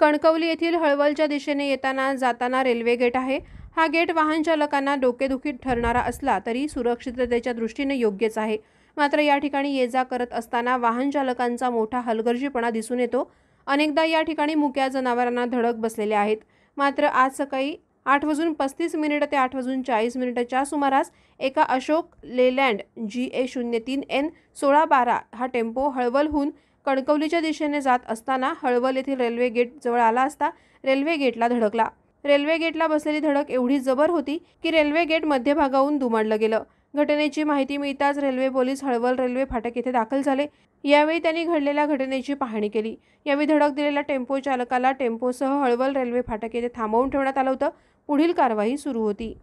कणकवली येथील हळवलच्या दिशेने येताना जाताना रेल्वे गेट आहे हा गेट वाहन चालकांना डोकेदुखी ठरणारा असला तरी सुरक्षिततेच्या दृष्टीने योग्यच आहे मात्र या ठिकाणी ये जा करत असताना वाहन चालकांचा मोठा हलगर्जीपणा दिसून येतो अनेकदा या ठिकाणी मुक्या जनावरांना धडक बसलेल्या आहेत मात्र आज सकाळी आठ वाजून पस्तीस मिनिट ते आठ वाजून चाळीस मिनिटाच्या सुमारास एका अशोक लेलँड जी ए शून्य तीन एन सोळा बारा हा टेम्पो हळवलहून कणकवलीच्या दिशेने जात असताना हळवल येथील रेल्वे गेट जवळ आला असता रेल्वे गेटला धडकला रेल्वे गेटला बसलेली धडक एवढी जबर होती की रेल्वे गेट मध्यभागाहून दुमाडलं गेलं घटनेची माहिती मिळताच रेल्वे पोलीस हळवल रेल्वे फाटक येथे दाखल झाले यावेळी त्यांनी घडलेल्या घटनेची पाहणी केली यावेळी धडक दिलेल्या टेम्पो चालकाला टेम्पोसह हळवल रेल्वे फाटक येथे थांबवून ठेवण्यात आलं होतं पुढील कारवाई सुरू होती